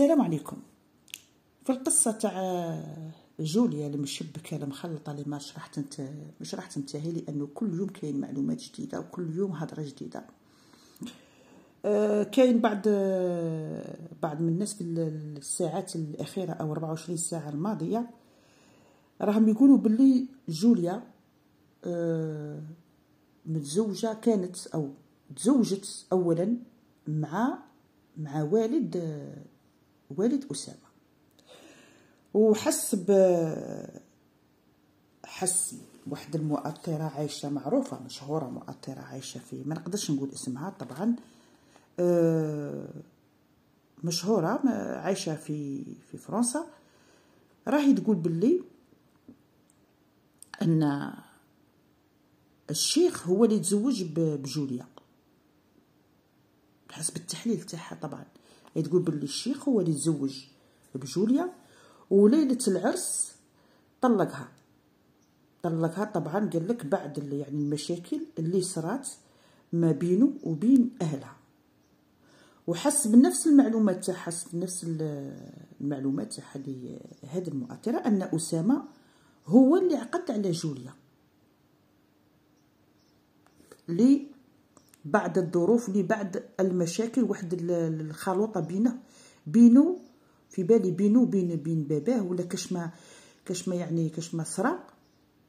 السلام عليكم في القصة تاع جوليا المشبكة المخلطة اللي ما راح انت مش راح تنتهي لأنه كل يوم كاين معلومات جديدة وكل يوم هضرة جديدة آه كاين بعض آه بعض من الناس في الساعات الأخيرة أو 24 ساعة الماضية راهم يقولوا باللي جوليا آه متزوجة كانت أو تزوجت أولا مع مع والد والد أسامة وحس ب حس واحد المؤثرة عايشة معروفة مشهورة مؤثرة عايشة في ما نقدرش نقول اسمها طبعا آه، مشهورة عايشة في في فرنسا راهي تقول باللي أن الشيخ هو اللي تزوج بجوليا بحسب التحليل تاعها طبعا هي تقول باللي الشيخ هو اللي تزوج بجوليا وليله العرس طلقها طلقها طبعا قال لك بعد اللي يعني المشاكل اللي صرات ما بينه وبين اهلها وحس بنفس المعلومات تاعها حس بنفس المعلومات تاعها هذه المؤثره ان اسامه هو اللي عقد على جوليا لي بعد الظروف بعد المشاكل واحد الخلوطه بينه بينو في بالي بينو بين بين باباه ولا كاش ما كاش ما يعني كاش ما صرا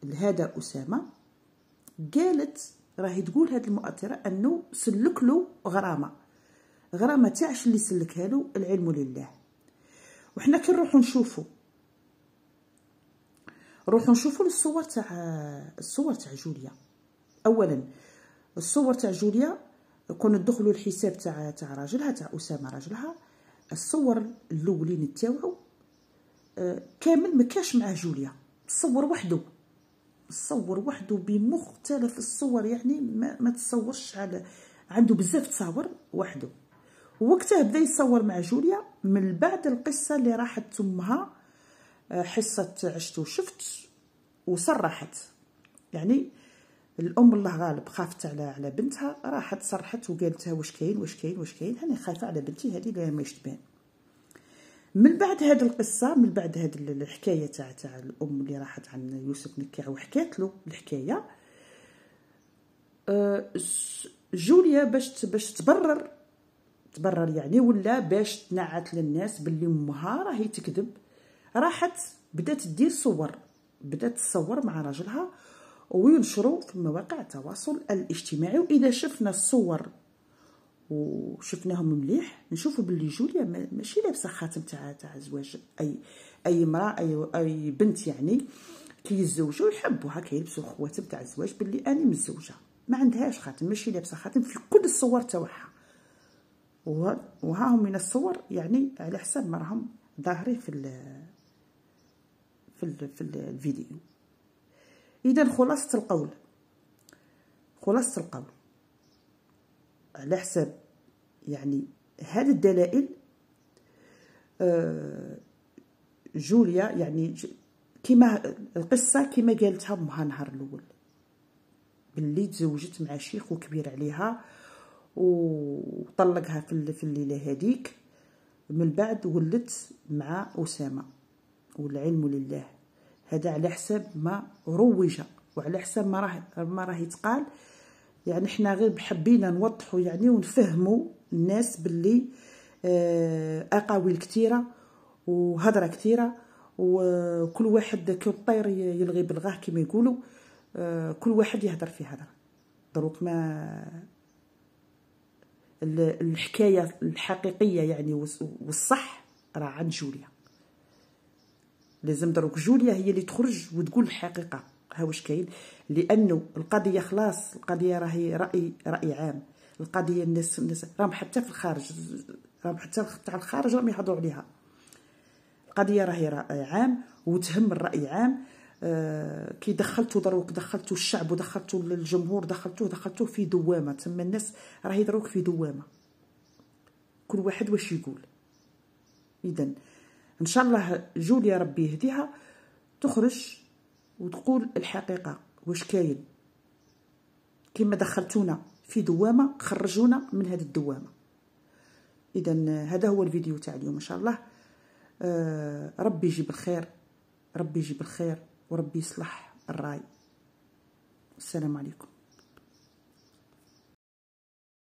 لهذا اسامه قالت راهي تقول هاد المؤثره انه سلك له غرامه غرامه تاعش اللي سلكها له العلم لله وحنا كي نروحو نشوفو نروحو نشوفو الصور تاع الصور تاع جوليا اولا الصور تاع جوليا كون ندخلوا الحساب تاع تاع راجلها تاع اسامه راجلها الصور الاولين تاعو آه كامل ما كاش معاه جوليا تصور وحده تصور وحده بمختلف الصور يعني ما, ما تصورش على عنده بزاف تصاور وحده وقتها بدا يتصور مع جوليا من بعد القصه اللي راحت تمها آه، حصه عشت وشفت وصرحت يعني الام الله غالب خافت على على بنتها راحت صرحت لها واش كاين واش كاين واش كاين هاني خايفه على بنتي هذه اللي ماش تبان من بعد هاد القصه من بعد هاد الحكايه تاع تاع الام اللي راحت عند يوسف نكع وحكات له الحكايه آه، جوليا باش باش تبرر تبرر يعني ولا باش تنعت للناس باللي امها راهي تكذب راحت بدات دير صور بدات تصور مع راجلها وينشروا في مواقع التواصل الاجتماعي واذا شفنا الصور وشفناهم مليح نشوفوا باللي جوليا ماشي لابسه خاتم تاع تاع زواج اي اي امراه اي اي بنت يعني كيتزوجوا يحبوا هكا يلبسوا خواتم تاع الزواج باللي انا متزوجه ما عندهاش خاتم ماشي لابسه خاتم في كل الصور تاعها وها هم من الصور يعني على حسب ما راهم ظاهرين في ال في ال في الفيديو اذا خلاصه القول خلاصه القول على حساب يعني هذه الدلائل آه، جوليا يعني كما القصه كما قالتها امها نهار الاول باللي تزوجت مع شيخ وكبير عليها وطلقها في الليله هذيك من بعد ولدت مع اسامه والعلم لله هذا على حسب ما روج وعلى حسب ما راه ما راه يتقال يعني حنا غير بحبينا نوضحوا يعني ونفهموا الناس باللي آه، اقاويل كثيره وهضره كثيره وكل واحد الطير يلغي بلغاه كما يقولوا آه، كل واحد يهضر في هضره دروك ما الحكايه الحقيقيه يعني والصح راه عند جوليا لازم دروك جوليا هي اللي تخرج وتقول الحقيقه ها واش كاين لانه القضيه خلاص القضيه راهي راي راي عام القضيه الناس الناس راهم حتى في الخارج راهم حتى تاع الخارج راهم يحضروا عليها القضيه راهي راي عام وتهم الراي عام آه، كي دخلتو دروك دخلتو الشعب ودخلتو الجمهور دخلتوه دخلتوه في دوامه تما الناس راهي دروك في دوامه كل واحد واش يقول اذا ان شاء الله جوليا ربي يهديها تخرج وتقول الحقيقه واش كاين كما دخلتونا في دوامه خرجونا من هذه الدوامه اذا هذا هو الفيديو تاع اليوم ان شاء الله آه، ربي يجيب الخير ربي يجيب الخير وربي يصلح الراي السلام عليكم